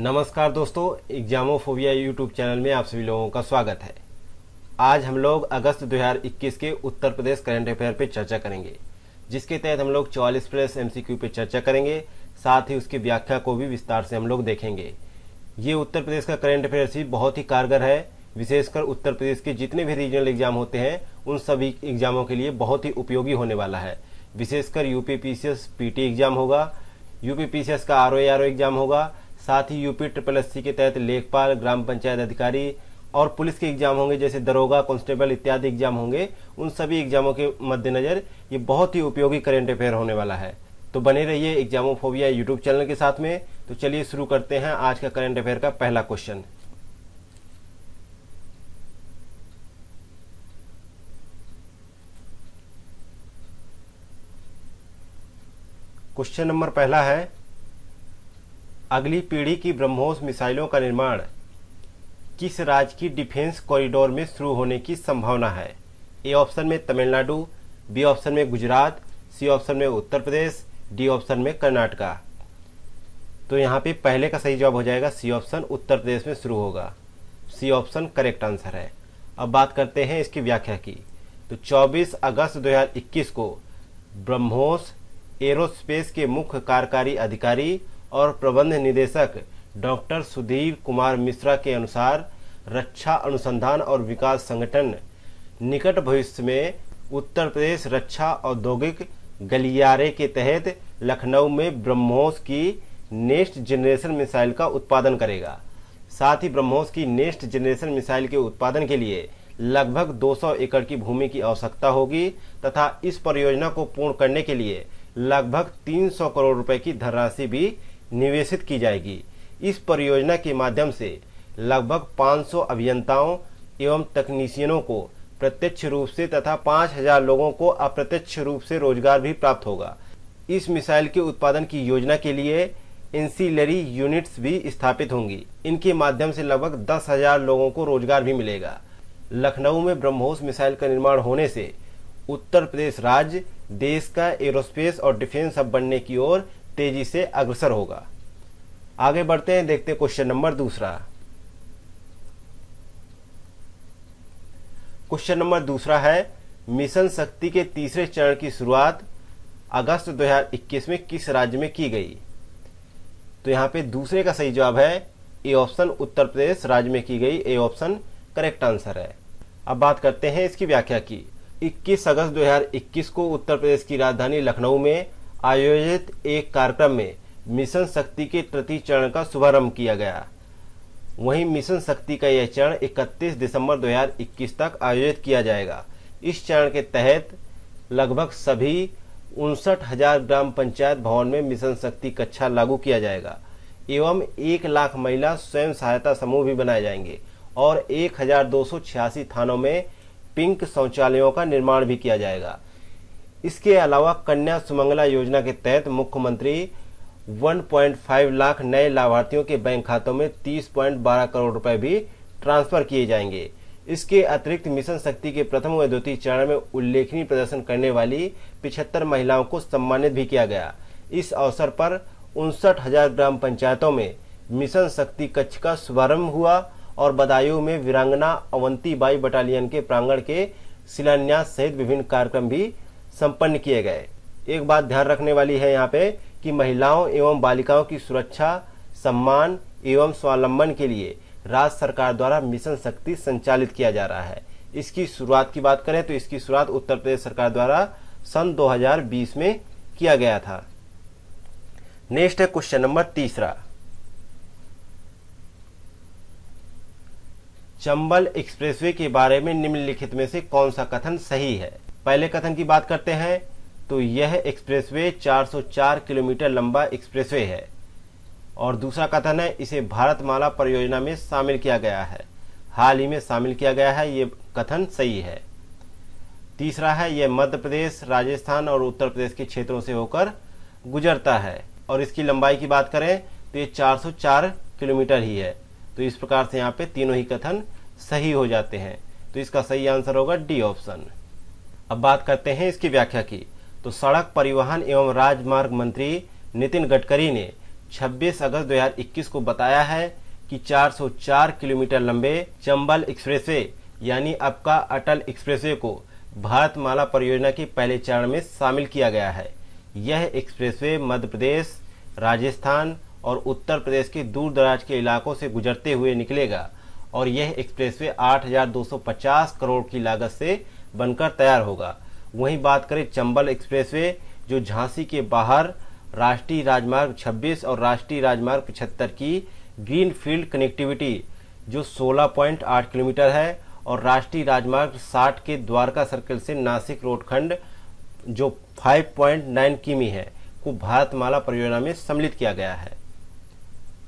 नमस्कार दोस्तों एग्जामोफोबिया YouTube channel में आप सभी लोगों का स्वागत है आज हम लोग अगस्त 2021 के उत्तर प्रदेश करंट अफेयर पर चर्चा करेंगे जिसके तहत हम लोग चौवालीस प्लस एम सी पे चर्चा करेंगे साथ ही उसकी व्याख्या को भी विस्तार से हम लोग देखेंगे ये उत्तर प्रदेश का करंट अफेयर भी बहुत ही कारगर है विशेषकर उत्तर प्रदेश के जितने भी रीजनल एग्जाम होते हैं उन सभी एग्जामों के लिए बहुत ही उपयोगी होने वाला है विशेषकर यू पी पी एग्ज़ाम होगा यू पी का आर ओ एग्ज़ाम होगा साथ ही यूपी ट्रिपल एस के तहत लेखपाल ग्राम पंचायत अधिकारी और पुलिस के एग्जाम होंगे जैसे दरोगा कांस्टेबल इत्यादि एग्जाम होंगे उन सभी एग्जामों के मद्देनज़र ये बहुत ही उपयोगी करेंट अफेयर होने वाला है तो बने रहिए फोबिया यूट्यूब चैनल के साथ में तो चलिए शुरू करते हैं आज का करेंट अफेयर का पहला क्वेश्चन क्वेश्चन नंबर पहला है अगली पीढ़ी की ब्रह्मोस मिसाइलों का निर्माण किस राज्य की डिफेंस कॉरिडोर में शुरू होने की संभावना है ए ऑप्शन में तमिलनाडु बी ऑप्शन में गुजरात सी ऑप्शन में उत्तर प्रदेश डी ऑप्शन में कर्नाटका तो यहाँ पे पहले का सही जवाब हो जाएगा सी ऑप्शन उत्तर प्रदेश में शुरू होगा सी ऑप्शन करेक्ट आंसर है अब बात करते हैं इसकी व्याख्या की तो 24 अगस्त 2021 को ब्रह्मोस एरोस्पेस के मुख्य कार्यकारी अधिकारी और प्रबंध निदेशक डॉक्टर सुधीर कुमार मिश्रा के अनुसार रक्षा अनुसंधान और विकास संगठन निकट भविष्य में उत्तर प्रदेश रक्षा औद्योगिक गलियारे के तहत लखनऊ में ब्रह्मोस की नेक्स्ट जनरेशन मिसाइल का उत्पादन करेगा साथ ही ब्रह्मोस की नेक्स्ट जनरेशन मिसाइल के उत्पादन के लिए लगभग 200 एकड़ की भूमि की आवश्यकता होगी तथा इस परियोजना को पूर्ण करने के लिए लगभग 300 करोड़ रुपए की धनराशि भी निवेशित की जाएगी इस परियोजना के माध्यम से लगभग 500 अभियंताओं एवं तकनीशियनों को प्रत्यक्ष रूप से तथा 5000 लोगों को अप्रत्यक्ष रूप से रोजगार भी प्राप्त होगा इस मिसाइल के उत्पादन की योजना के लिए इंसिलरी यूनिट्स भी स्थापित होंगी इनके माध्यम से लगभग दस हजार लोगों को रोजगार भी मिलेगा लखनऊ में ब्रह्मोस मिसाइल का निर्माण होने से उत्तर प्रदेश राज्य देश का एरोस्पेस और डिफेंस हब बनने की ओर तेजी से अग्रसर होगा आगे बढ़ते हैं देखते हैं क्वेश्चन नंबर दूसरा क्वेश्चन नंबर दूसरा है मिशन शक्ति के तीसरे चरण की शुरुआत अगस्त 2021 में किस राज्य में की गई तो यहां पे दूसरे का सही जवाब है ए ऑप्शन उत्तर प्रदेश राज्य में की गई ए ऑप्शन करेक्ट आंसर है अब बात करते हैं इसकी व्याख्या की 21 अगस्त 2021 को उत्तर प्रदेश की राजधानी लखनऊ में आयोजित एक कार्यक्रम में मिशन शक्ति के तृतीय चरण का शुभारंभ किया गया वहीं मिशन शक्ति का यह चरण 31 दिसंबर 2021 तक आयोजित किया जाएगा इस चरण के तहत लगभग सभी उनसठ हजार ग्राम पंचायत भवन में मिशन शक्ति कक्षा लागू किया जाएगा एवं एक लाख महिला स्वयं सहायता समूह भी बनाए जाएंगे और एक थानों में पिंक शौचालयों का निर्माण भी किया जाएगा इसके अलावा कन्या सुमंगला योजना के तहत मुख्यमंत्री 1.5 लाख नए लाभार्थियों के बैंक खातों में 30.12 करोड़ रुपए भी ट्रांसफर किए जाएंगे इसके अतिरिक्त मिशन शक्ति के प्रथम व द्वितीय चरण में उल्लेखनीय प्रदर्शन करने वाली पिछहत्तर महिलाओं को सम्मानित भी किया गया इस अवसर पर उनसठ हजार ग्राम पंचायतों में मिशन शक्ति कक्ष का शुभारंभ हुआ और बदायूं में वीरांगना अवंती बाई बटालियन के प्रांगण के शिलान्यास सहित विभिन्न कार्यक्रम भी संपन्न किए गए एक बात ध्यान रखने वाली है यहाँ पे कि महिलाओं एवं बालिकाओं की सुरक्षा सम्मान एवं स्वावलंबन के लिए राज्य सरकार द्वारा मिशन शक्ति संचालित किया जा रहा है इसकी शुरुआत की बात करें तो इसकी शुरुआत उत्तर प्रदेश सरकार द्वारा सन 2020 में किया गया था नेक्स्ट है क्वेश्चन नंबर तीसरा चंबल एक्सप्रेसवे के बारे में निम्नलिखित में से कौन सा कथन सही है पहले कथन की बात करते हैं तो यह एक्सप्रेसवे 404 किलोमीटर लंबा एक्सप्रेसवे है और दूसरा कथन है इसे भारतमाला परियोजना में शामिल किया गया है हाल ही में शामिल किया गया है ये कथन सही है तीसरा है यह मध्य प्रदेश राजस्थान और उत्तर प्रदेश के क्षेत्रों से होकर गुजरता है और इसकी लंबाई की बात करें तो ये 404 किलोमीटर ही है तो इस प्रकार से यहाँ पे तीनों ही कथन सही हो जाते हैं तो इसका सही आंसर होगा डी ऑप्शन अब बात करते हैं इसकी व्याख्या की तो सड़क परिवहन एवं राजमार्ग मंत्री नितिन गडकरी ने 26 अगस्त 2021 को बताया है कि 404 किलोमीटर लंबे चंबल एक्सप्रेसवे यानी आपका अटल एक्सप्रेसवे को भारतमाला परियोजना के पहले चरण में शामिल किया गया है यह एक्सप्रेसवे मध्य प्रदेश राजस्थान और उत्तर प्रदेश के दूर दराज के इलाकों से गुजरते हुए निकलेगा और यह एक्सप्रेसवे 8,250 करोड़ की लागत से बनकर तैयार होगा वहीं बात करें चंबल एक्सप्रेसवे जो झांसी के बाहर राष्ट्रीय राजमार्ग 26 और राष्ट्रीय राजमार्ग 75 की ग्रीन फील्ड कनेक्टिविटी जो 16.8 किलोमीटर है और राष्ट्रीय राजमार्ग 60 के द्वारका सर्कल से नासिक रोड खंड जो 5.9 किमी है को भारतमाला परियोजना में सम्मिलित किया गया है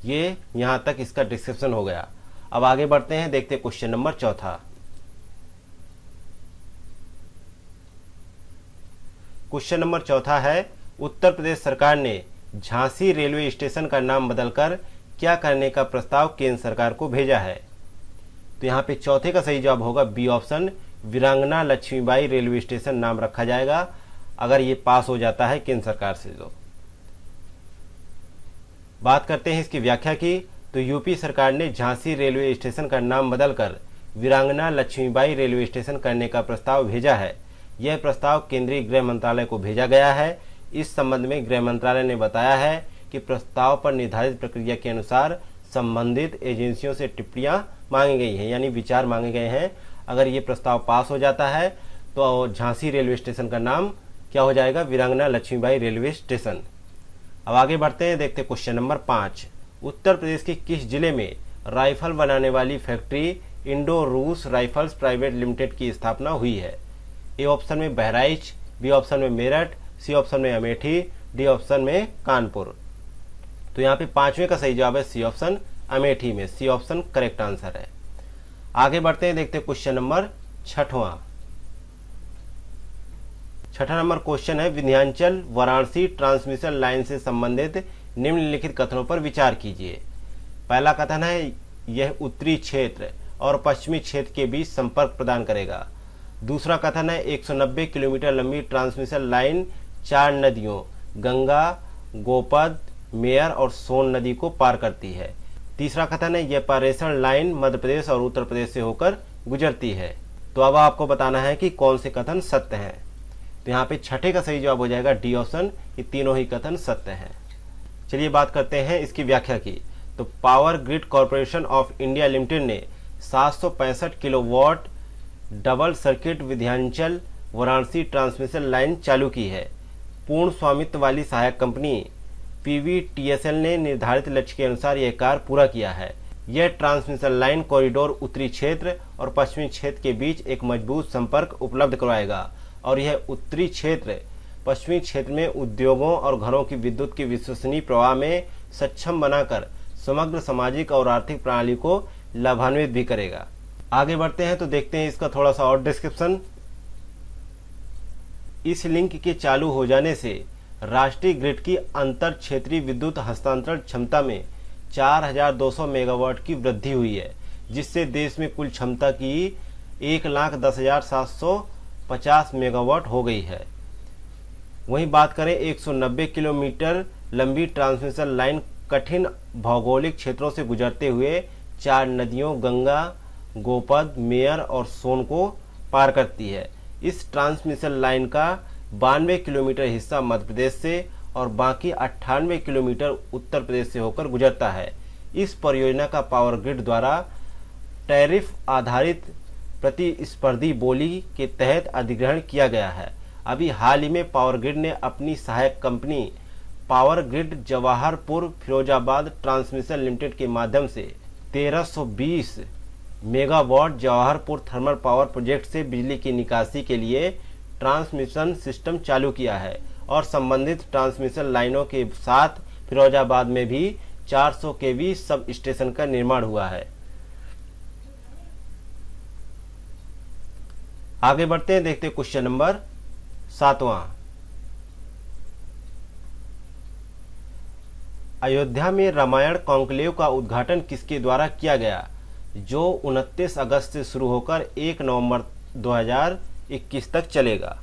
ये यहाँ तक इसका डिस्क्रिप्शन हो गया अब आगे बढ़ते हैं देखते क्वेश्चन नंबर चौथा क्वेश्चन नंबर चौथा है उत्तर प्रदेश सरकार ने झांसी रेलवे स्टेशन का नाम बदलकर क्या करने का प्रस्ताव केंद्र सरकार को भेजा है तो यहाँ पे चौथे का सही जवाब होगा बी ऑप्शन वीरांगना लक्ष्मीबाई रेलवे स्टेशन नाम रखा जाएगा अगर ये पास हो जाता है केंद्र सरकार से तो बात करते हैं इसकी व्याख्या की तो यूपी सरकार ने झांसी रेलवे स्टेशन का नाम बदलकर वीरांगना लक्ष्मीबाई रेलवे स्टेशन करने का प्रस्ताव भेजा है यह प्रस्ताव केंद्रीय गृह मंत्रालय को भेजा गया है इस संबंध में गृह मंत्रालय ने बताया है कि प्रस्ताव पर निर्धारित प्रक्रिया के अनुसार संबंधित एजेंसियों से टिप्पणियां मांगी गई हैं यानी विचार मांगे गए हैं अगर ये प्रस्ताव पास हो जाता है तो झांसी रेलवे स्टेशन का नाम क्या हो जाएगा वीरांगना लक्ष्मीबाई रेलवे स्टेशन अब आगे बढ़ते हैं देखते क्वेश्चन नंबर पाँच उत्तर प्रदेश के किस जिले में राइफल बनाने वाली फैक्ट्री इंडो रूस राइफल्स प्राइवेट लिमिटेड की स्थापना हुई है ए ऑप्शन में बहराइच बी ऑप्शन में मेरठ सी ऑप्शन में अमेठी डी ऑप्शन में कानपुर तो यहाँ पे पांचवें का सही जवाब है सी ऑप्शन अमेठी में सी ऑप्शन करेक्ट आंसर है आगे बढ़ते हैं देखते हैं क्वेश्चन नंबर छठवां छठा नंबर क्वेश्चन है विंध्यांचल वाराणसी ट्रांसमिशन लाइन से संबंधित निम्नलिखित कथनों पर विचार कीजिए पहला कथन है यह उत्तरी क्षेत्र और पश्चिमी क्षेत्र के बीच संपर्क प्रदान करेगा दूसरा कथन है 190 किलोमीटर लंबी ट्रांसमिशन लाइन चार नदियों गंगा गोपद मेयर और सोन नदी को पार करती है तीसरा कथन है यह पारेषण लाइन मध्य प्रदेश और उत्तर प्रदेश से होकर गुजरती है तो अब आपको बताना है कि कौन से कथन सत्य हैं तो यहाँ पे छठे का सही जवाब हो जाएगा डी ऑप्शन ये तीनों ही कथन सत्य हैं चलिए बात करते हैं इसकी व्याख्या की तो power grid corporation of India limited ने सात kilowatt double circuit Vindhyachal Varanasi transmission line चालू की है पूर्ण स्वामित्व वाली सहायक कंपनी पीवीटीएसएल ने निर्धारित लक्ष्य के अनुसार यह कार्य पूरा किया है यह ट्रांसमिशन लाइन कॉरिडोर उत्तरी क्षेत्र और पश्चिमी क्षेत्र के बीच एक मजबूत संपर्क उपलब्ध करवाएगा और यह उत्तरी क्षेत्र पश्चिमी क्षेत्र में उद्योगों और घरों की विद्युत की विश्वसनीय प्रवाह में सक्षम बनाकर समग्र सामाजिक और आर्थिक प्रणाली को लाभान्वित भी करेगा आगे बढ़ते हैं तो देखते हैं इसका थोड़ा सा और डिस्क्रिप्शन इस लिंक के चालू हो जाने से राष्ट्रीय ग्रिड की अंतर क्षेत्रीय विद्युत हस्तांतरण क्षमता में 4,200 मेगावाट की वृद्धि हुई है जिससे देश में कुल क्षमता की एक लाख दस हजार सात सौ पचास मेगावाट हो गई है वहीं बात करें 190 किलोमीटर लंबी ट्रांसमिशन लाइन कठिन भौगोलिक क्षेत्रों से गुजरते हुए चार नदियों गंगा गोपद मेयर और सोन को पार करती है इस ट्रांसमिशन लाइन का बानवे किलोमीटर हिस्सा मध्य प्रदेश से और बाकी अट्ठानवे किलोमीटर उत्तर प्रदेश से होकर गुजरता है इस परियोजना का पावर ग्रिड द्वारा टैरिफ आधारित प्रतिस्पर्धी बोली के तहत अधिग्रहण किया गया है अभी हाल ही में पावर ग्रिड ने अपनी सहायक company power grid Jawaharpur Firozabad transmission limited के माध्यम से 1320 megawatt Jawaharpur thermal power project से बिजली की निकासी के लिए ट्रांसमिशन सिस्टम चालू किया है और संबंधित ट्रांसमिशन लाइनों के साथ फिरोजाबाद में भी 400 केवी सब स्टेशन का निर्माण हुआ है आगे बढ़ते हैं देखते क्वेश्चन नंबर सातवां अयोध्या में रामायण कॉन्क्लेव का उद्घाटन किसके द्वारा किया गया जो 29 अगस्त से शुरू होकर 1 नवंबर 2021 तक चलेगा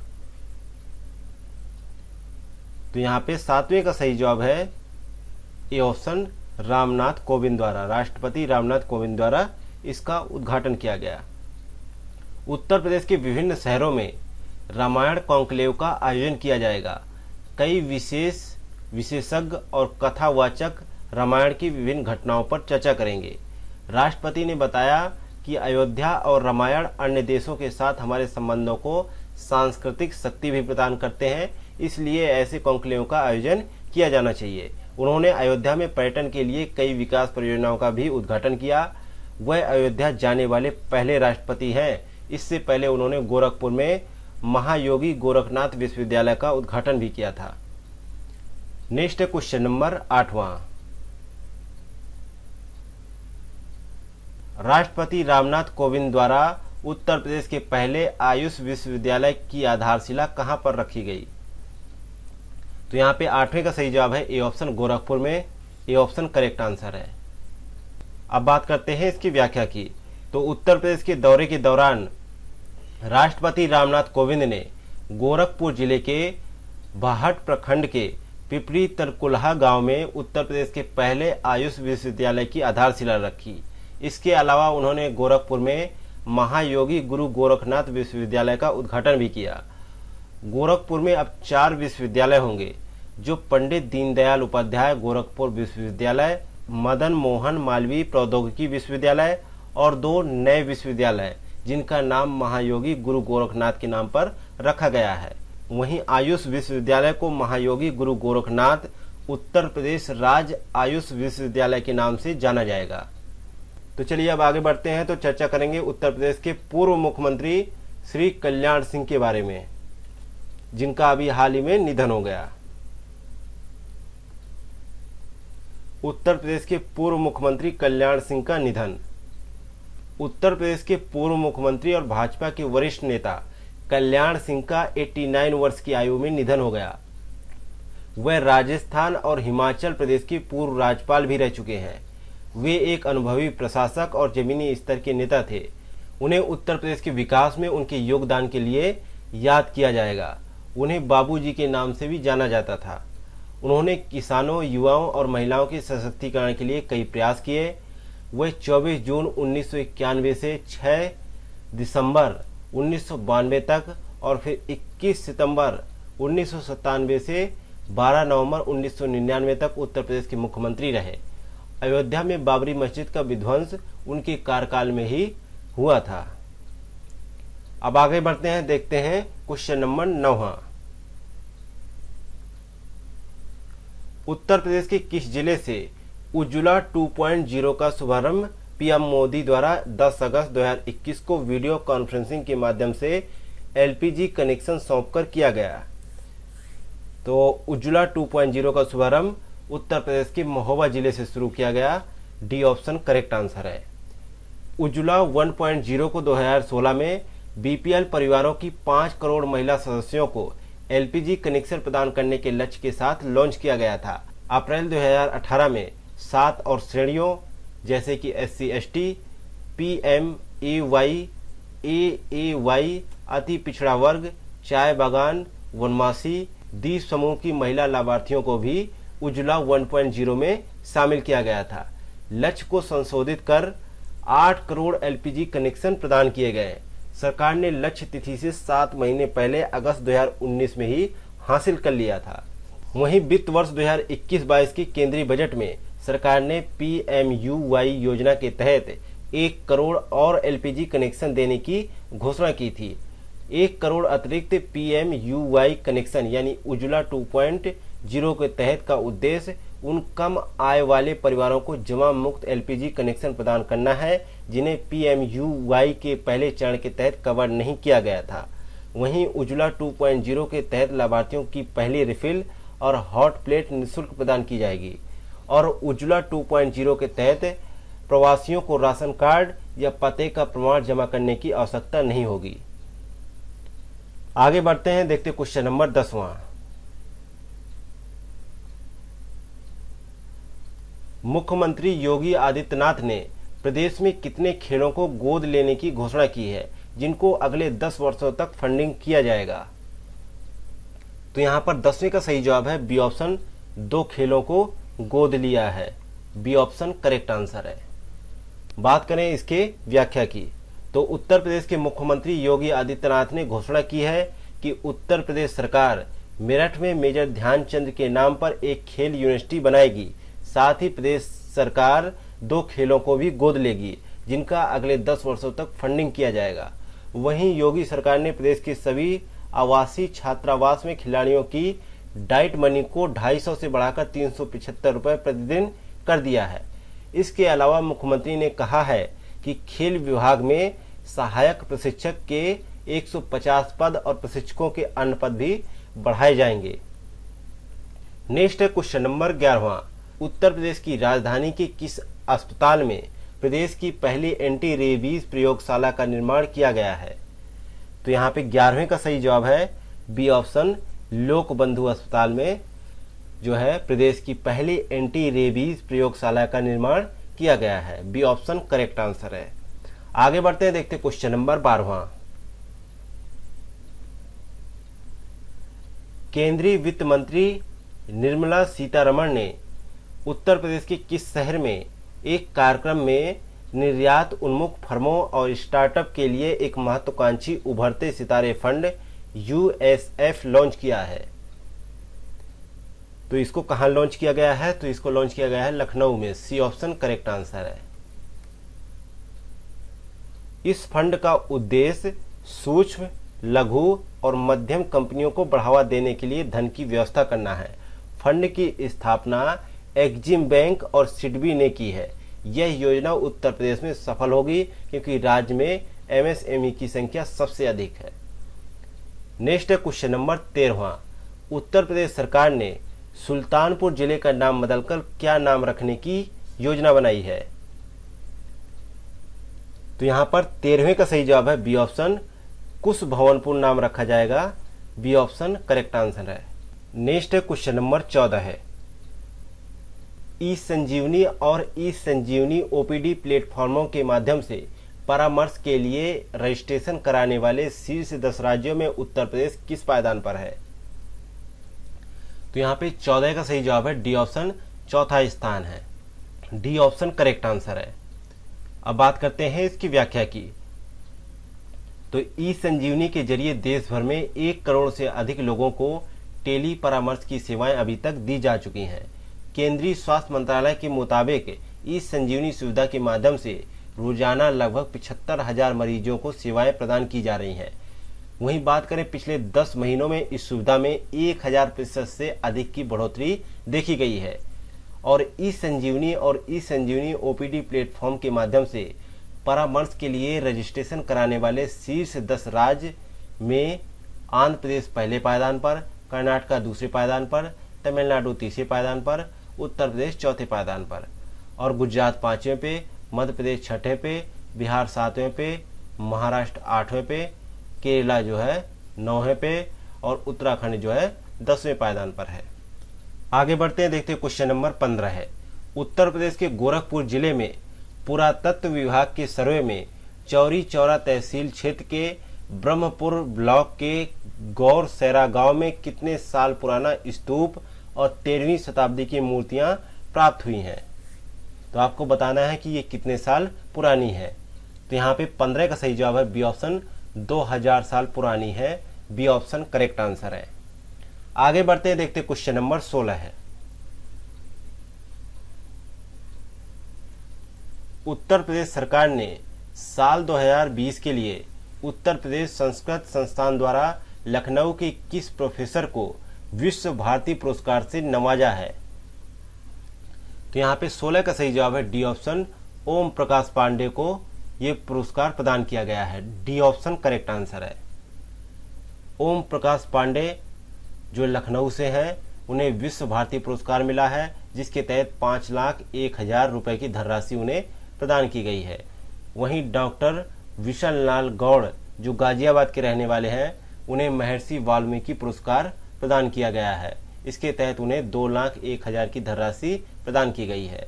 तो यहाँ पे सातवें का सही जवाब है ए ऑप्शन रामनाथ कोविंद द्वारा राष्ट्रपति रामनाथ कोविंद द्वारा इसका उद्घाटन किया गया उत्तर प्रदेश के विभिन्न शहरों में रामायण कॉन्क्लेव का आयोजन किया जाएगा कई विशेष विशेषज्ञ और कथावाचक रामायण की विभिन्न घटनाओं पर चर्चा करेंगे राष्ट्रपति ने बताया कि अयोध्या और रामायण अन्य देशों के साथ हमारे संबंधों को सांस्कृतिक शक्ति भी प्रदान करते हैं इसलिए ऐसे कॉन्क्लेव का आयोजन किया जाना चाहिए उन्होंने अयोध्या में पर्यटन के लिए कई विकास परियोजनाओं का भी उद्घाटन किया वह अयोध्या जाने वाले पहले राष्ट्रपति हैं इससे पहले उन्होंने गोरखपुर में महायोगी गोरखनाथ विश्वविद्यालय का उद्घाटन भी किया था नेक्स्ट क्वेश्चन नंबर आठवां राष्ट्रपति रामनाथ कोविंद द्वारा उत्तर प्रदेश के पहले आयुष विश्वविद्यालय की आधारशिला कहाँ पर रखी गई तो यहाँ पे आठवें का सही जवाब है ए ऑप्शन गोरखपुर में ए ऑप्शन करेक्ट आंसर है अब बात करते हैं इसकी व्याख्या की तो उत्तर प्रदेश के दौरे के दौरान राष्ट्रपति रामनाथ कोविंद ने गोरखपुर जिले के बाहट प्रखंड के पिपरी तरकुल्हा गांव में उत्तर प्रदेश के पहले आयुष विश्वविद्यालय की आधारशिला रखी इसके अलावा उन्होंने गोरखपुर में महायोगी गुरु गोरखनाथ विश्वविद्यालय का उद्घाटन भी किया गोरखपुर में अब चार विश्वविद्यालय होंगे जो पंडित दीनदयाल उपाध्याय गोरखपुर विश्वविद्यालय मदन मोहन मालवीय प्रौद्योगिकी विश्वविद्यालय और दो नए विश्वविद्यालय जिनका नाम महायोगी गुरु गोरखनाथ के नाम पर रखा गया है वहीं आयुष विश्वविद्यालय को महायोगी गुरु गोरखनाथ उत्तर प्रदेश राज्य आयुष विश्वविद्यालय के नाम से जाना जाएगा तो चलिए अब आगे बढ़ते हैं तो चर्चा करेंगे उत्तर प्रदेश के पूर्व मुख्यमंत्री श्री कल्याण सिंह के बारे में जिनका अभी हाल ही में निधन हो गया उत्तर प्रदेश के पूर्व मुख्यमंत्री कल्याण सिंह का निधन उत्तर प्रदेश के पूर्व मुख्यमंत्री और भाजपा के वरिष्ठ नेता कल्याण सिंह का 89 वर्ष की आयु में निधन हो गया वह राजस्थान और हिमाचल प्रदेश के पूर्व राज्यपाल भी रह चुके हैं वे एक अनुभवी प्रशासक और जमीनी स्तर के नेता थे उन्हें उत्तर प्रदेश के विकास में उनके योगदान के लिए याद किया जाएगा उन्हें बाबूजी के नाम से भी जाना जाता था उन्होंने किसानों युवाओं और महिलाओं के सशक्तिकरण के लिए कई प्रयास किए वे 24 जून उन्नीस से 6 दिसंबर उन्नीस तक और फिर 21 सितंबर उन्नीस से 12 नवंबर उन्नीस तक उत्तर प्रदेश के मुख्यमंत्री रहे अयोध्या में बाबरी मस्जिद का विध्वंस उनके कार्यकाल में ही हुआ था अब आगे बढ़ते हैं देखते हैं क्वेश्चन नंबर नौवा हाँ। उत्तर प्रदेश के किस जिले से उज्ज्वला 2.0 का शुभारंभ पीएम मोदी द्वारा 10 अगस्त 2021 को वीडियो कॉन्फ्रेंसिंग के माध्यम से एलपीजी कनेक्शन सौंपकर किया गया तो उज्ज्वला 2.0 का शुभारंभ उत्तर प्रदेश के महोबा जिले से शुरू किया गया डी ऑप्शन करेक्ट आंसर है उज्ज्वला 1.0 को 2016 में बीपीएल परिवारों की 5 करोड़ महिला सदस्यों को एलपीजी कनेक्शन प्रदान करने के लक्ष्य के साथ लॉन्च किया गया था अप्रैल 2018 में सात और श्रेणियों जैसे कि S C S T P M A Y A A Y अति पिछड़ा वर्ग चाय बागान वनवासी द्वीप समूह की महिला लाभार्थियों को भी उजला 1.0 में शामिल किया गया था लक्ष्य को संशोधित कर 8 करोड़ एलपीजी कनेक्शन प्रदान किए गए सरकार ने लक्ष्य तिथि से सात महीने पहले अगस्त 2019 में ही हासिल कर लिया था वहीं वित्त वर्ष 2021-22 की केंद्रीय बजट में सरकार ने पीएमयूवाई योजना के तहत एक करोड़ और एलपीजी कनेक्शन देने की घोषणा की थी एक करोड़ अतिरिक्त पीएमयूवाई कनेक्शन यानी उज्ज्वला जीरो के तहत का उद्देश्य उन कम आय वाले परिवारों को जमा मुक्त एलपीजी कनेक्शन प्रदान करना है जिन्हें पीएमयूवाई के पहले चरण के तहत कवर नहीं किया गया था वहीं उज्ज्वला 2.0 के तहत लाभार्थियों की पहली रिफिल और हॉट प्लेट निःशुल्क प्रदान की जाएगी और उज्ज्वला 2.0 के तहत प्रवासियों को राशन कार्ड या पते का प्रमाण जमा करने की आवश्यकता नहीं होगी आगे बढ़ते हैं देखते क्वेश्चन नंबर दसवां मुख्यमंत्री योगी आदित्यनाथ ने प्रदेश में कितने खेलों को गोद लेने की घोषणा की है जिनको अगले दस वर्षों तक फंडिंग किया जाएगा तो यहाँ पर दसवें का सही जवाब है बी ऑप्शन दो खेलों को गोद लिया है बी ऑप्शन करेक्ट आंसर है बात करें इसके व्याख्या की तो उत्तर प्रदेश के मुख्यमंत्री योगी आदित्यनाथ ने घोषणा की है कि उत्तर प्रदेश सरकार मेरठ में मेजर ध्यानचंद के नाम पर एक खेल यूनिवर्सिटी बनाएगी साथ ही प्रदेश सरकार दो खेलों को भी गोद लेगी जिनका अगले दस वर्षों तक फंडिंग किया जाएगा वहीं योगी सरकार ने प्रदेश के सभी आवासीय छात्रावास में खिलाड़ियों की डाइट मनी को 250 से बढ़ाकर तीन सौ प्रतिदिन कर दिया है इसके अलावा मुख्यमंत्री ने कहा है कि खेल विभाग में सहायक प्रशिक्षक के 150 पद और प्रशिक्षकों के अन्य पद भी बढ़ाए जाएंगे नेक्स्ट है क्वेश्चन नंबर ग्यारहवा उत्तर प्रदेश की राजधानी के किस अस्पताल में प्रदेश की पहली एंटी रेबीज प्रयोगशाला का निर्माण किया गया है तो यहाँ पे ग्यारहवें का सही जवाब है बी ऑप्शन लोक बंधु अस्पताल में जो है प्रदेश की पहली एंटी रेबीज प्रयोगशाला का निर्माण किया गया है बी ऑप्शन करेक्ट आंसर है आगे बढ़ते हैं देखते क्वेश्चन नंबर बारहवा केंद्रीय वित्त मंत्री निर्मला सीतारमण ने उत्तर प्रदेश के किस शहर में एक कार्यक्रम में निर्यात उन्मुख फर्मों और स्टार्टअप के लिए एक महत्वाकांक्षी उभरते सितारे फंड यूएसएफ लॉन्च किया है तो इसको कहाँ लॉन्च किया गया है तो इसको लॉन्च किया गया है लखनऊ में सी ऑप्शन करेक्ट आंसर है इस फंड का उद्देश्य सूक्ष्म लघु और मध्यम कंपनियों को बढ़ावा देने के लिए धन की व्यवस्था करना है फंड की स्थापना एक्जिम बैंक और सिडबी ने की है यह योजना उत्तर प्रदेश में सफल होगी क्योंकि राज्य में एमएसएमई की संख्या सबसे अधिक है नेक्स्ट है क्वेश्चन नंबर तेरहवा उत्तर प्रदेश सरकार ने सुल्तानपुर जिले का नाम बदलकर क्या नाम रखने की योजना बनाई है तो यहां पर तेरहवें का सही जवाब है बी ऑप्शन कुश भवनपुर नाम रखा जाएगा बी ऑप्शन करेक्ट आंसर है नेक्स्ट क्वेश्चन नंबर चौदह है ई संजीवनी और ई संजीवनी ओपीडी प्लेटफॉर्मों के माध्यम से परामर्श के लिए रजिस्ट्रेशन कराने वाले शीर्ष दस राज्यों में उत्तर प्रदेश किस पायदान पर है तो यहाँ पे चौदह का सही जवाब है डी ऑप्शन चौथा स्थान है डी ऑप्शन करेक्ट आंसर है अब बात करते हैं इसकी व्याख्या की तो ई संजीवनी के जरिए देश भर में एक करोड़ से अधिक लोगों को टेली परामर्श की सेवाएं अभी तक दी जा चुकी हैं केंद्रीय स्वास्थ्य मंत्रालय के मुताबिक इस संजीवनी सुविधा के माध्यम से रोजाना लगभग पिछहत्तर हजार मरीजों को सेवाएं प्रदान की जा रही हैं वहीं बात करें पिछले 10 महीनों में इस सुविधा में एक हजार प्रतिशत से अधिक की बढ़ोतरी देखी गई है और ई संजीवनी और ई संजीवनी ओपीडी प्लेटफॉर्म के माध्यम से परामर्श के लिए रजिस्ट्रेशन कराने वाले शीर्ष दस राज्य में आंध्र प्रदेश पहले पायदान पर कर्नाटका दूसरे पायदान पर तमिलनाडु तीसरे पायदान पर उत्तर प्रदेश चौथे पायदान पर और गुजरात पाँचवें पे मध्य प्रदेश छठे पे बिहार सातवें पे महाराष्ट्र आठवें पे केरला जो है नौवें पे और उत्तराखंड जो है दसवें पायदान पर है आगे बढ़ते हैं देखते हैं क्वेश्चन नंबर पंद्रह है उत्तर प्रदेश के गोरखपुर जिले में पुरातत्व विभाग के सर्वे में चौरी चौरा तहसील क्षेत्र के ब्रह्मपुर ब्लॉक के गौर सैरा गांव में कितने साल पुराना स्तूप और तेरहवीं शताब्दी की मूर्तियां प्राप्त हुई हैं तो आपको बताना है कि ये कितने साल पुरानी है तो यहाँ पे पंद्रह का सही जवाब है बी ऑप्शन दो हजार साल पुरानी है बी ऑप्शन करेक्ट आंसर है आगे बढ़ते हैं देखते क्वेश्चन नंबर सोलह है उत्तर प्रदेश सरकार ने साल 2020 के लिए उत्तर प्रदेश संस्कृत संस्थान द्वारा लखनऊ के किस प्रोफेसर को विश्व भारती पुरस्कार से नवाजा है तो यहाँ पे 16 का सही जवाब है डी ऑप्शन ओम प्रकाश पांडे को यह पुरस्कार प्रदान किया गया है डी ऑप्शन करेक्ट आंसर है ओम प्रकाश पांडे जो लखनऊ से हैं उन्हें विश्व भारती पुरस्कार मिला है जिसके तहत पांच लाख एक हजार रुपए की धनराशि उन्हें प्रदान की गई है वहीं डॉक्टर विशल लाल गौड़ जो गाजियाबाद के रहने वाले हैं उन्हें महर्षि वाल्मीकि पुरस्कार प्रदान किया गया है इसके तहत उन्हें दो लाख एक हजार की धनराशि प्रदान की गई है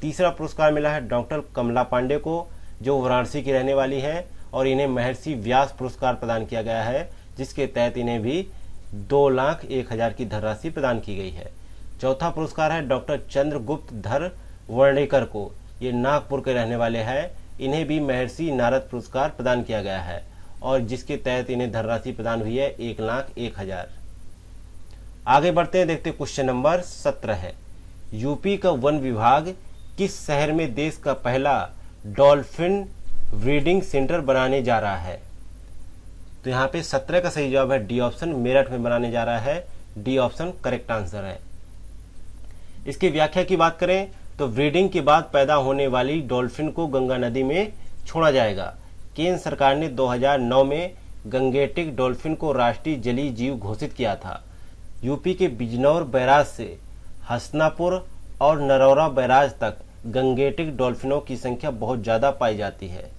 तीसरा पुरस्कार मिला है डॉक्टर कमला पांडे को जो वाराणसी की रहने वाली हैं और इन्हें महर्षि व्यास पुरस्कार प्रदान किया गया है जिसके तहत इन्हें भी दो लाख एक हजार की धनराशि प्रदान की गई है चौथा पुरस्कार है डॉक्टर चंद्रगुप्त धर वर्णेकर को ये नागपुर के रहने वाले हैं इन्हें भी महर्षि नारद पुरस्कार प्रदान किया गया है और जिसके तहत इन्हें धनराशि प्रदान हुई है एक लाख एक हजार आगे बढ़ते हैं देखते क्वेश्चन नंबर सत्रह है यूपी का वन विभाग किस शहर में देश का पहला डॉल्फिन ब्रीडिंग सेंटर बनाने जा रहा है तो यहाँ पे सत्रह का सही जवाब है डी ऑप्शन मेरठ में बनाने जा रहा है डी ऑप्शन करेक्ट आंसर है इसकी व्याख्या की बात करें तो ब्रीडिंग के बाद पैदा होने वाली डॉल्फिन को गंगा नदी में छोड़ा जाएगा केंद्र सरकार ने 2009 में गंगेटिक डॉल्फिन को राष्ट्रीय जलीय जीव घोषित किया था यूपी के बिजनौर बैराज से हसनापुर और नरौरा बैराज तक गंगेटिक डॉल्फिनों की संख्या बहुत ज़्यादा पाई जाती है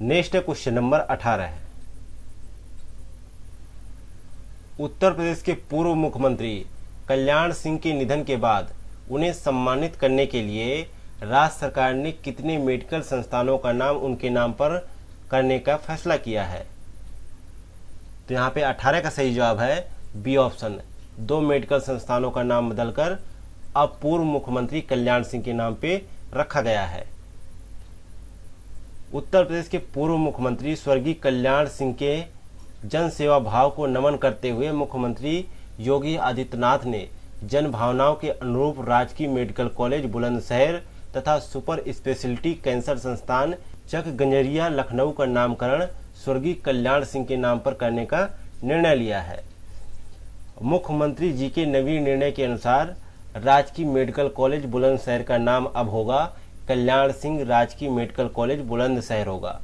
नेक्स्ट क्वेश्चन नंबर अठारह है उत्तर प्रदेश के पूर्व मुख्यमंत्री कल्याण सिंह के निधन के बाद उन्हें सम्मानित करने के लिए राज्य सरकार ने कितने मेडिकल संस्थानों का नाम उनके नाम पर करने का फैसला किया है तो यहाँ पे 18 का सही जवाब है बी ऑप्शन दो मेडिकल संस्थानों का नाम बदलकर अब पूर्व मुख्यमंत्री कल्याण सिंह के नाम पे रखा गया है उत्तर प्रदेश के पूर्व मुख्यमंत्री स्वर्गीय कल्याण सिंह के जन सेवा भाव को नमन करते हुए मुख्यमंत्री योगी आदित्यनाथ ने जन भावनाओं के अनुरूप राजकीय मेडिकल कॉलेज बुलंदशहर तथा सुपर स्पेशलिटी कैंसर संस्थान चक गंजरिया लखनऊ का नामकरण स्वर्गीय कल्याण सिंह के नाम पर करने का निर्णय लिया है मुख्यमंत्री जी के नवीन निर्णय के अनुसार राजकीय मेडिकल कॉलेज बुलंदशहर का नाम अब होगा कल्याण सिंह राजकीय मेडिकल कॉलेज बुलंदशहर होगा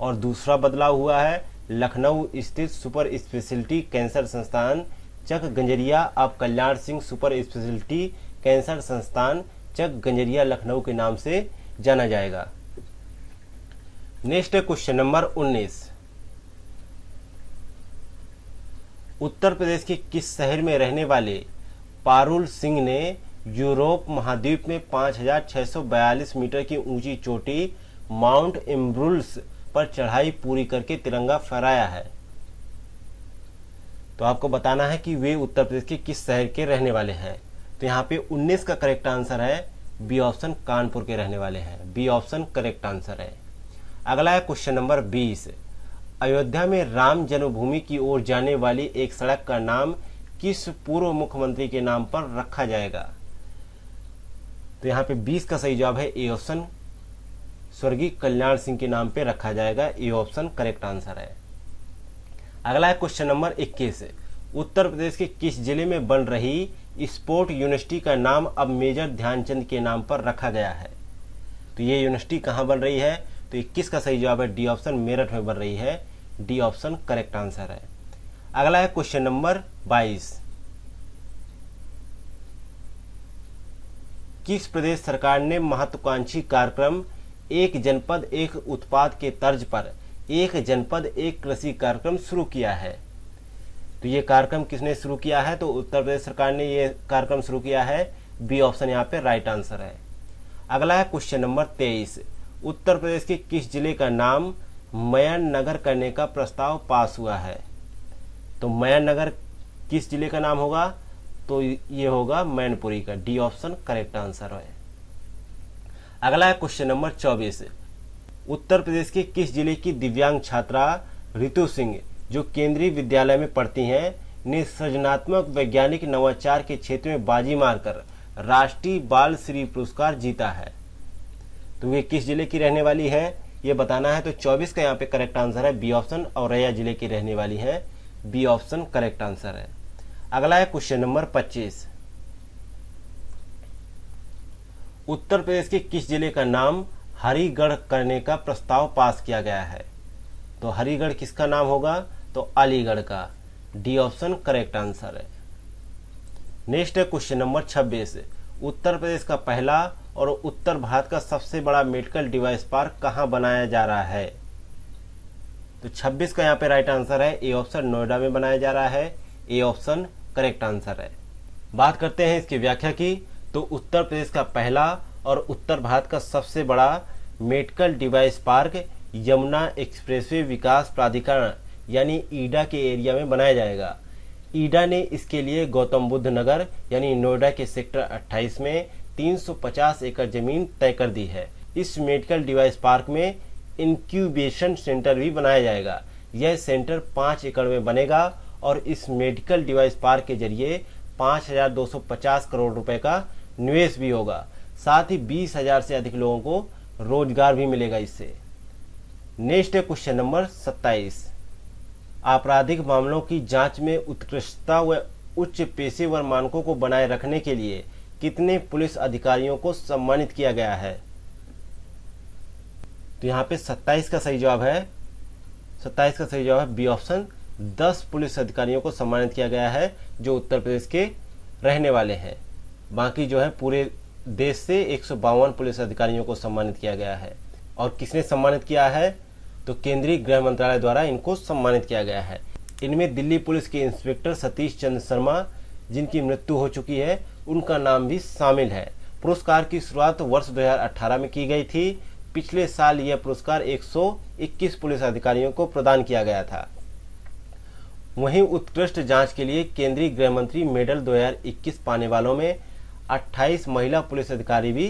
और दूसरा बदलाव हुआ है लखनऊ स्थित सुपर स्पेशलिटी कैंसर संस्थान चक गंजरिया अब Kalyan Singh super speciality cancer संस्थान चक गंजरिया लखनऊ के नाम से जाना जाएगा नेक्स्ट क्वेश्चन नंबर उन्नीस उत्तर प्रदेश के किस शहर में रहने वाले पारुल सिंह ने यूरोप महाद्वीप में 5,642 मीटर की ऊंची चोटी माउंट एम्ब्रुल्स पर चढ़ाई पूरी करके तिरंगा फहराया है तो आपको बताना है कि वे उत्तर प्रदेश के किस शहर के रहने वाले हैं तो यहाँ पे 19 का करेक्ट आंसर है बी ऑप्शन कानपुर के रहने वाले हैं बी ऑप्शन करेक्ट आंसर है अगला है क्वेश्चन नंबर 20 अयोध्या में राम जन्मभूमि की ओर जाने वाली एक सड़क का नाम किस पूर्व मुख्यमंत्री के नाम पर रखा जाएगा तो यहाँ पे 20 का सही जवाब है ए ऑप्शन स्वर्गीय कल्याण सिंह के नाम पे रखा जाएगा ए ऑप्शन करेक्ट आंसर है अगला है क्वेश्चन नंबर 21 उत्तर प्रदेश के किस जिले में बन रही स्पोर्ट यूनिवर्सिटी का नाम अब मेजर ध्यानचंद के नाम पर रखा गया है तो ये यूनिवर्सिटी कहाँ बन रही है तो इक्कीस का सही जवाब है डी ऑप्शन मेरठ में बन रही है डी ऑप्शन करेक्ट आंसर है अगला है क्वेश्चन नंबर बाईस किस प्रदेश सरकार ने महत्वाकांक्षी कार्यक्रम एक जनपद एक उत्पाद के तर्ज पर एक जनपद एक कृषि कार्यक्रम शुरू किया है तो ये कार्यक्रम किसने शुरू किया है तो उत्तर प्रदेश सरकार ने ये कार्यक्रम शुरू किया है बी ऑप्शन यहाँ पे राइट आंसर है अगला है क्वेश्चन नंबर तेईस उत्तर प्रदेश के किस जिले का नाम मयन नगर करने का प्रस्ताव पास हुआ है तो मयन नगर किस जिले का नाम होगा तो ये होगा मैनपुरी का डी ऑप्शन करेक्ट आंसर है अगला है क्वेश्चन नंबर चौबीस उत्तर प्रदेश के किस जिले की दिव्यांग छात्रा ऋतु सिंह जो केंद्रीय विद्यालय में पढ़ती हैं ने सृजनात्मक वैज्ञानिक नवाचार के क्षेत्र में बाजी मारकर राष्ट्रीय बाल श्री पुरस्कार जीता है तो ये किस जिले की रहने वाली है ये बताना है तो 24 का यहाँ पे करेक्ट आंसर है बी ऑप्शन औरैया जिले की रहने वाली है बी ऑप्शन करेक्ट आंसर है अगला है क्वेश्चन नंबर 25 उत्तर प्रदेश के किस जिले का नाम हरिगढ़ करने का प्रस्ताव पास किया गया है तो हरिगढ़ किसका नाम होगा तो अलीगढ़ का डी ऑप्शन करेक्ट आंसर है नेक्स्ट है क्वेश्चन नंबर 26 उत्तर प्रदेश का पहला और उत्तर भारत का सबसे बड़ा मेडिकल डिवाइस पार्क कहाँ बनाया जा रहा है तो 26 का यहाँ पे राइट आंसर है ए ऑप्शन नोएडा में बनाया जा रहा है ए ऑप्शन करेक्ट आंसर है बात करते हैं इसकी व्याख्या की तो उत्तर प्रदेश का पहला और उत्तर भारत का सबसे बड़ा medical device park Yamuna expressway विकास प्राधिकरण यानी ईडा के एरिया में बनाया जाएगा ईडा ने इसके लिए गौतम बुद्ध नगर यानी नोएडा के सेक्टर 28 में 350 एकड़ जमीन तय कर दी है इस मेडिकल डिवाइस पार्क में इंक्यूबेशन सेंटर भी बनाया जाएगा यह सेंटर पाँच एकड़ में बनेगा और इस मेडिकल डिवाइस पार्क के जरिए 5,250 करोड़ रुपए का निवेश भी होगा साथ ही 20,000 से अधिक लोगों को रोजगार भी मिलेगा इससे नेक्स्ट क्वेश्चन नंबर 27 आपराधिक मामलों की जांच में उत्कृष्टता व उच्च पेशेवर मानकों को बनाए रखने के लिए कितने पुलिस अधिकारियों को सम्मानित किया गया है तो यहाँ पे 27 का सही जवाब है 27 का सही जवाब है बी ऑप्शन 10 पुलिस अधिकारियों को सम्मानित किया गया है जो उत्तर प्रदेश के रहने वाले हैं बाकी जो है पूरे देश से एक पुलिस अधिकारियों को सम्मानित किया गया है और किसने सम्मानित किया है तो केंद्रीय गृह मंत्रालय द्वारा इनको सम्मानित किया गया है इनमें दिल्ली पुलिस के इंस्पेक्टर सतीश चंद्र शर्मा जिनकी मृत्यु हो चुकी है उनका नाम भी शामिल है पुरस्कार की शुरुआत वर्ष 2018 में की गई थी पिछले साल यह पुरस्कार 121 पुलिस अधिकारियों को प्रदान किया गया था वहीं उत्कृष्ट जांच के लिए केंद्रीय गृह मंत्री मेडल 2021 पाने वालों में 28 महिला पुलिस अधिकारी भी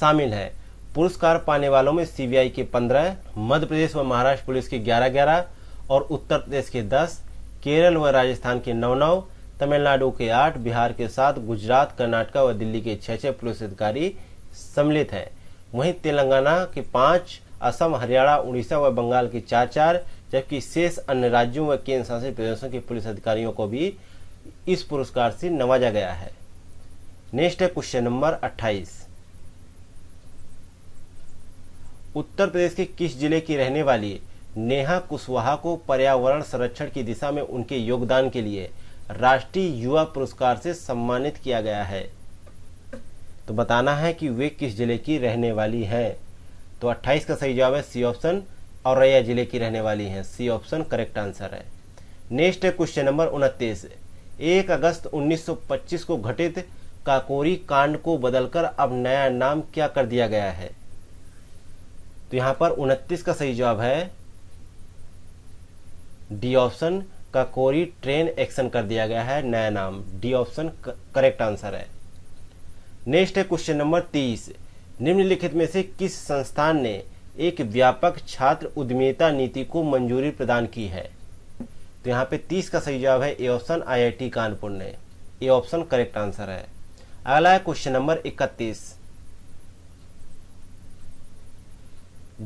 शामिल हैं पुरस्कार पाने वालों में सीबीआई के 15, मध्य प्रदेश व महाराष्ट्र पुलिस के 11-11 और उत्तर प्रदेश के 10, केरल व राजस्थान के 9-9, तमिलनाडु के आठ बिहार के सात गुजरात कर्नाटका व दिल्ली के छह छह पुलिस अधिकारी सम्मिलित हैं वहीं तेलंगाना के पांच असम हरियाणा उड़ीसा व बंगाल के चार चार जबकि शेष अन्य राज्यों व केंद्र शासित प्रदेशों के पुलिस अधिकारियों को भी इस पुरस्कार से नवाजा गया है नेक्स्ट है क्वेश्चन नंबर 28 उत्तर प्रदेश के किस जिले की रहने वाली नेहा कुशवाहा को पर्यावरण संरक्षण की दिशा में उनके योगदान के लिए राष्ट्रीय युवा पुरस्कार से सम्मानित किया गया है तो बताना है कि वे किस जिले की रहने वाली हैं तो 28 का सही जवाब है सी ऑप्शन औरैया जिले की रहने वाली हैं सी ऑप्शन करेक्ट आंसर है नेक्स्ट है क्वेश्चन नंबर उनतीस एक अगस्त 1925 को घटित काकोरी कांड को बदलकर अब नया नाम क्या कर दिया गया है तो यहां पर उनतीस का सही जवाब है D option Kakori train action कर दिया गया है नया नाम डी ऑप्शन करेक्ट आंसर है नेक्स्ट है क्वेश्चन नंबर तीस निम्नलिखित में से किस संस्थान ने एक व्यापक छात्र उद्यमिता नीति को मंजूरी प्रदान की है तो यहाँ पे तीस का सही जवाब है ए ऑप्शन आईआईटी कानपुर ने ए ऑप्शन करेक्ट आंसर है अगला है क्वेश्चन नंबर इकतीस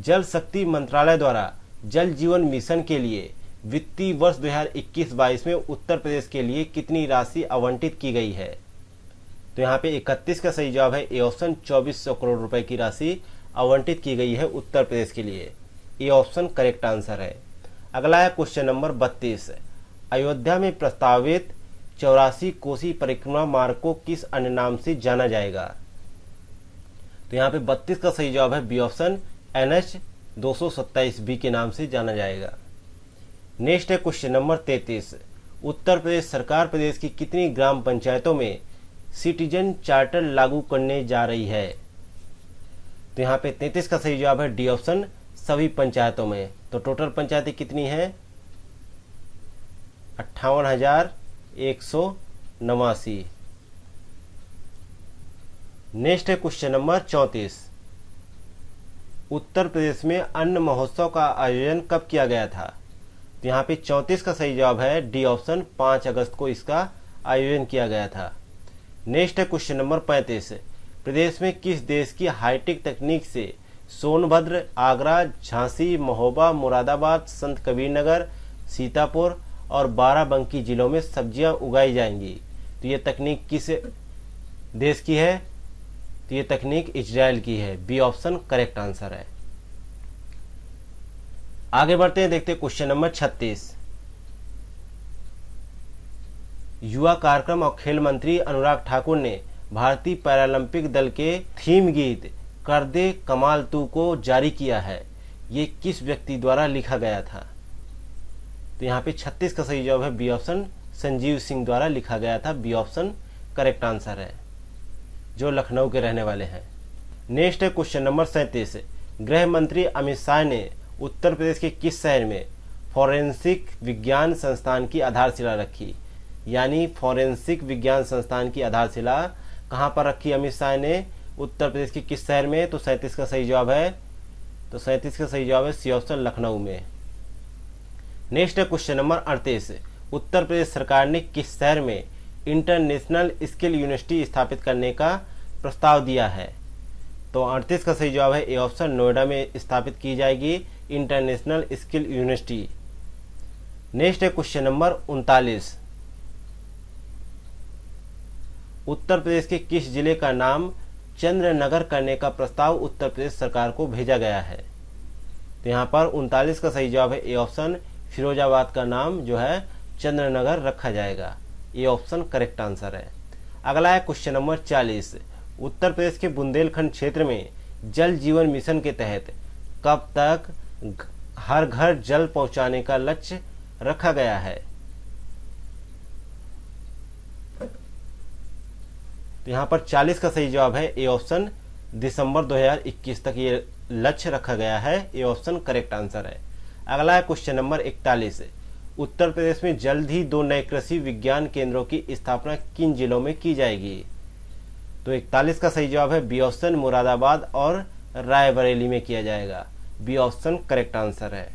जल शक्ति मंत्रालय द्वारा जल जीवन मिशन के लिए वित्तीय वर्ष 2021-22 में उत्तर प्रदेश के लिए कितनी राशि आवंटित की गई है तो यहाँ पे 31 का सही जवाब है ए ऑप्शन 2400 करोड़ रुपए की राशि आवंटित की गई है उत्तर प्रदेश के लिए ए ऑप्शन करेक्ट आंसर है अगला है क्वेश्चन नंबर 32 अयोध्या में प्रस्तावित चौरासी कोसी परिक्रमा मार्ग को किस अन्य नाम से जाना जाएगा तो यहाँ पे 32 का सही जवाब है B option N H B के नाम से जाना जाएगा नेक्स्ट है क्वेश्चन नंबर तैतीस उत्तर प्रदेश सरकार प्रदेश की कितनी ग्राम पंचायतों में सिटीजन चार्टर लागू करने जा रही है तो यहाँ पे तैतीस का सही जवाब है डी ऑप्शन सभी पंचायतों में तो टोटल पंचायतें कितनी है अट्ठावन हजार एक सौ नवासी नेक्स्ट है क्वेश्चन नंबर चौंतीस उत्तर प्रदेश में अन्न महोत्सव का आयोजन कब किया गया था तो यहाँ पे चौंतीस का सही जवाब है डी ऑप्शन पांच अगस्त को इसका आयोजन किया गया था नेक्स्ट है क्वेश्चन नंबर पैंतीस प्रदेश में किस देश की हाईटेक तकनीक से सोनभद्र आगरा झांसी महोबा मुरादाबाद संत कबीर नगर सीतापुर और बाराबंकी जिलों में सब्जियां उगाई जाएंगी तो ये तकनीक किस देश की है तो ये तकनीक इजराइल की है बी ऑप्शन करेक्ट आंसर है आगे बढ़ते हैं देखते हैं क्वेश्चन नंबर छत्तीस युवा कार्यक्रम और खेल मंत्री अनुराग ठाकुर ने भारतीय पैरालंपिक दल के थीम गीत कर दे कमाल तू को जारी किया है ये किस व्यक्ति द्वारा लिखा गया था तो यहाँ पे 36 का सही जवाब है बी ऑप्शन संजीव सिंह द्वारा लिखा गया था बी ऑप्शन करेक्ट आंसर है जो लखनऊ के रहने वाले हैं नेक्स्ट है क्वेश्चन नंबर सैंतीस गृह मंत्री अमित शाह ने उत्तर प्रदेश के किस शहर में फॉरेंसिक विज्ञान संस्थान की आधारशिला रखी यानी फॉरेंसिक विज्ञान संस्थान की आधारशिला कहाँ पर रखी अमित शाह ने उत्तर प्रदेश के किस शहर में तो सैंतीस का सही जवाब है तो सैंतीस का सही जवाब है सी ऑप्शन लखनऊ में नेक्स्ट है क्वेश्चन नंबर अड़तीस उत्तर प्रदेश सरकार ने किस शहर में इंटरनेशनल स्किल यूनिवर्सिटी स्थापित करने का प्रस्ताव दिया है तो अड़तीस का सही जवाब है ए ऑप्शन नोएडा में स्थापित की जाएगी इंटरनेशनल स्किल यूनिवर्सिटी नेक्स्ट है क्वेश्चन नंबर उनतालीस उत्तर प्रदेश के किस जिले का नाम चंद्रनगर करने का प्रस्ताव उत्तर प्रदेश सरकार को भेजा गया है तो यहाँ पर उनतालीस का सही जवाब है ए ऑप्शन फिरोजाबाद का नाम जो है चंद्रनगर रखा जाएगा ये ऑप्शन करेक्ट आंसर है अगला है क्वेश्चन नंबर चालीस उत्तर प्रदेश के बुंदेलखंड क्षेत्र में जल जीवन मिशन के तहत कब तक हर घर जल पहुंचाने का लक्ष्य रखा गया है तो यहां पर 40 का सही जवाब है ए ऑप्शन दिसंबर 2021 तक ये लक्ष्य रखा गया है ए ऑप्शन करेक्ट आंसर है अगला है क्वेश्चन नंबर 41 उत्तर प्रदेश में जल्द ही दो नए कृषि विज्ञान केंद्रों की स्थापना किन जिलों में की जाएगी तो 41 का सही जवाब है बी ऑप्शन मुरादाबाद और रायबरेली में किया जाएगा बी ऑप्शन करेक्ट आंसर है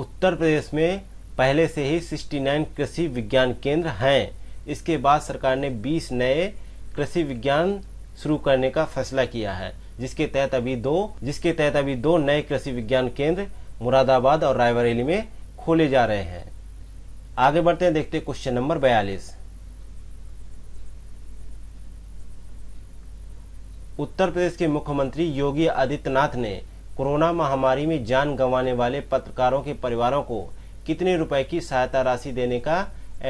उत्तर प्रदेश में पहले से ही 69 कृषि विज्ञान केंद्र हैं इसके बाद सरकार ने 20 नए कृषि विज्ञान शुरू करने का फैसला किया है जिसके तहत अभी दो जिसके तहत अभी दो नए कृषि विज्ञान केंद्र मुरादाबाद और रायबरेली में खोले जा रहे हैं आगे बढ़ते हैं देखते क्वेश्चन नंबर बयालीस उत्तर प्रदेश के मुख्यमंत्री योगी आदित्यनाथ ने कोरोना महामारी में जान गंवाने वाले पत्रकारों के परिवारों को कितने रुपए की सहायता राशि देने का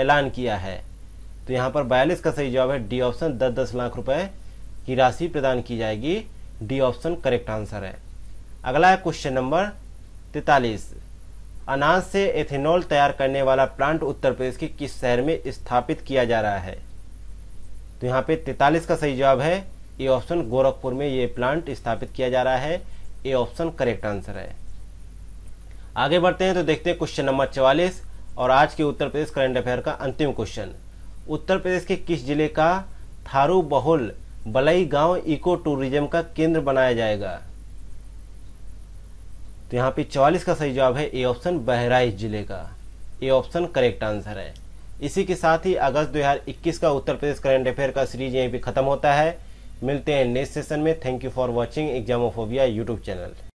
ऐलान किया है तो यहाँ पर बयालीस का सही जवाब है डी ऑप्शन दस दस लाख रुपए की राशि प्रदान की जाएगी डी ऑप्शन करेक्ट आंसर है अगला है क्वेश्चन नंबर तैतालीस अनाज से एथेनॉल तैयार करने वाला प्लांट उत्तर प्रदेश के किस शहर में स्थापित किया जा रहा है तो यहाँ पे तैतालीस का सही जवाब है ए ऑप्शन गोरखपुर में ये प्लांट स्थापित किया जा रहा है ए ऑप्शन करेक्ट आंसर है आगे बढ़ते हैं तो देखते हैं क्वेश्चन नंबर चवालीस और आज के उत्तर प्रदेश करंट अफेयर का अंतिम क्वेश्चन उत्तर प्रदेश के किस जिले का थारू बहुल बलई गांव इको टूरिज्म का केंद्र बनाया जाएगा तो यहाँ पे 44 का सही जवाब है ए ऑप्शन बहराइच जिले का ए ऑप्शन करेक्ट आंसर है इसी के साथ ही अगस्त 2021 का उत्तर प्रदेश करंट अफेयर का सीरीज यहीं पे खत्म होता है मिलते हैं नेक्स्ट सेशन में thank you for watching Examophobia YouTube channel